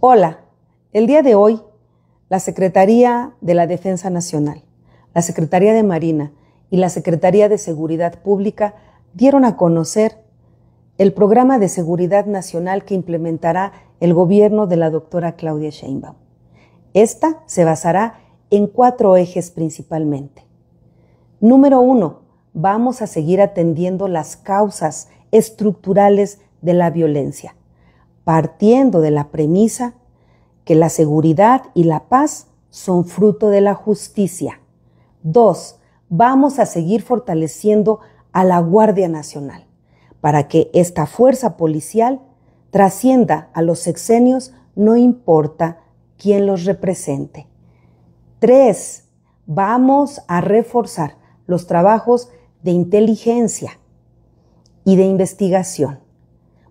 Hola, el día de hoy la Secretaría de la Defensa Nacional, la Secretaría de Marina y la Secretaría de Seguridad Pública dieron a conocer el programa de seguridad nacional que implementará el gobierno de la doctora Claudia Sheinbaum. Esta se basará en cuatro ejes principalmente. Número uno, vamos a seguir atendiendo las causas estructurales de la violencia partiendo de la premisa que la seguridad y la paz son fruto de la justicia. Dos, vamos a seguir fortaleciendo a la Guardia Nacional para que esta fuerza policial trascienda a los sexenios no importa quién los represente. Tres, vamos a reforzar los trabajos de inteligencia y de investigación.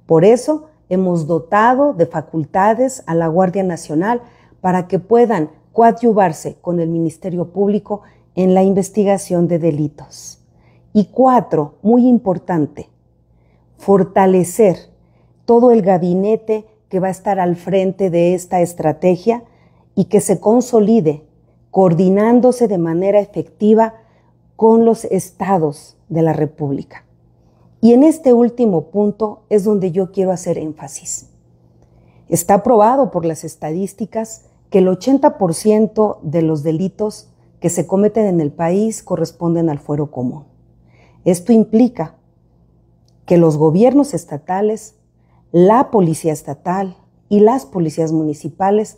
Por eso hemos dotado de facultades a la Guardia Nacional para que puedan coadyuvarse con el Ministerio Público en la investigación de delitos. Y cuatro, muy importante, fortalecer todo el gabinete que va a estar al frente de esta estrategia y que se consolide coordinándose de manera efectiva con los estados de la República. Y en este último punto es donde yo quiero hacer énfasis. Está probado por las estadísticas que el 80% de los delitos que se cometen en el país corresponden al fuero común. Esto implica que los gobiernos estatales, la policía estatal y las policías municipales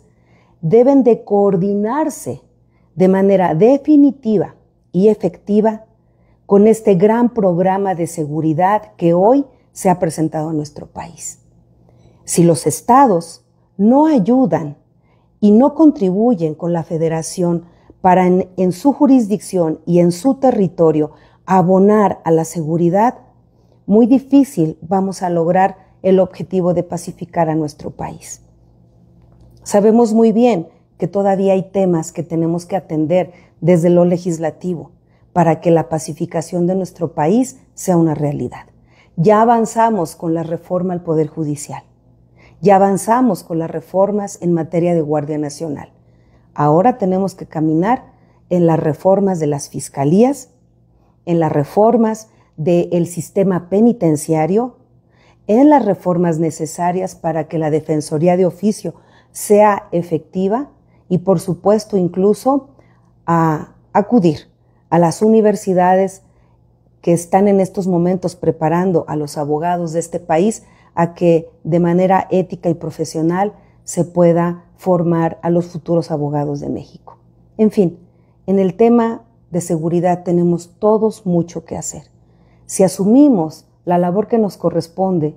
deben de coordinarse de manera definitiva y efectiva con este gran programa de seguridad que hoy se ha presentado en nuestro país. Si los estados no ayudan y no contribuyen con la federación para en, en, su jurisdicción y en su territorio abonar a la seguridad, muy difícil vamos a lograr el objetivo de pacificar a nuestro país. Sabemos muy bien que todavía hay temas que tenemos que atender desde lo legislativo, para que la pacificación de nuestro país sea una realidad. Ya avanzamos con la reforma al Poder Judicial. Ya avanzamos con las reformas en materia de Guardia Nacional. Ahora tenemos que caminar en las reformas de las fiscalías, en las reformas del sistema penitenciario, en las reformas necesarias para que la Defensoría de Oficio sea efectiva y, por supuesto, incluso acudir a las universidades que están en estos momentos preparando a los abogados de este país a que de manera ética y profesional se pueda formar a los futuros abogados de México. En fin, en el tema de seguridad tenemos todos mucho que hacer. Si asumimos la labor que nos corresponde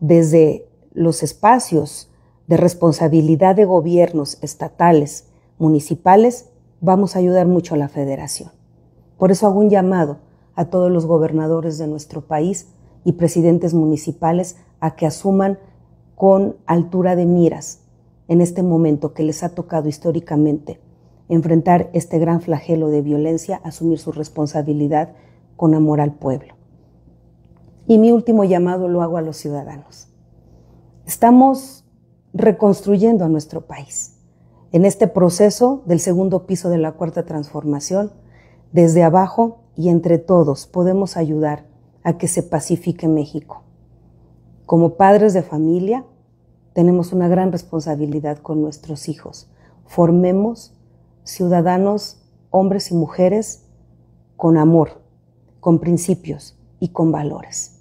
desde los espacios de responsabilidad de gobiernos estatales, municipales, vamos a ayudar mucho a la federación. Por eso hago un llamado a todos los gobernadores de nuestro país y presidentes municipales a que asuman con altura de miras en este momento que les ha tocado históricamente enfrentar este gran flagelo de violencia, asumir su responsabilidad con amor al pueblo. Y mi último llamado lo hago a los ciudadanos. Estamos reconstruyendo a nuestro país. En este proceso del segundo piso de la cuarta transformación, desde abajo y entre todos podemos ayudar a que se pacifique México. Como padres de familia, tenemos una gran responsabilidad con nuestros hijos. Formemos ciudadanos, hombres y mujeres, con amor, con principios y con valores.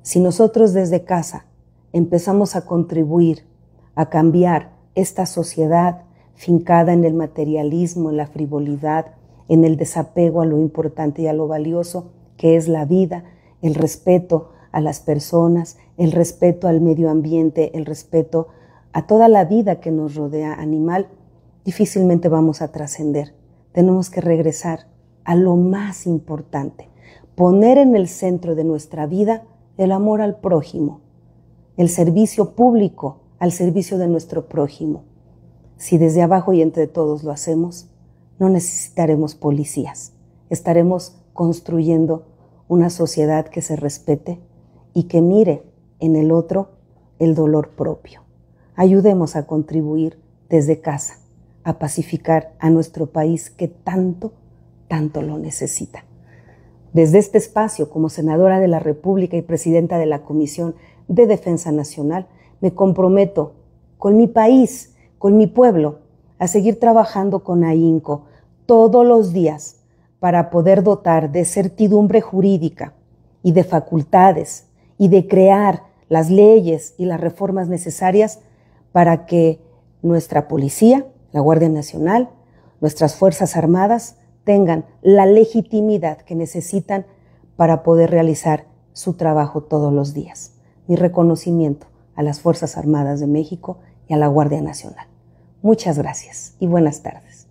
Si nosotros desde casa empezamos a contribuir a cambiar esta sociedad fincada en el materialismo, en la frivolidad, en el desapego a lo importante y a lo valioso que es la vida, el respeto a las personas, el respeto al medio ambiente, el respeto a toda la vida que nos rodea animal, difícilmente vamos a trascender. Tenemos que regresar a lo más importante, poner en el centro de nuestra vida el amor al prójimo, el servicio público al servicio de nuestro prójimo. Si desde abajo y entre todos lo hacemos, no necesitaremos policías. Estaremos construyendo una sociedad que se respete y que mire en el otro el dolor propio. Ayudemos a contribuir desde casa a pacificar a nuestro país que tanto, tanto lo necesita. Desde este espacio, como senadora de la República y presidenta de la Comisión de Defensa Nacional, me comprometo con mi país, con mi pueblo, a seguir trabajando con AINCO todos los días para poder dotar de certidumbre jurídica y de facultades y de crear las leyes y las reformas necesarias para que nuestra policía, la Guardia Nacional, nuestras Fuerzas Armadas tengan la legitimidad que necesitan para poder realizar su trabajo todos los días. Mi reconocimiento a las Fuerzas Armadas de México y a la Guardia Nacional. Muchas gracias y buenas tardes.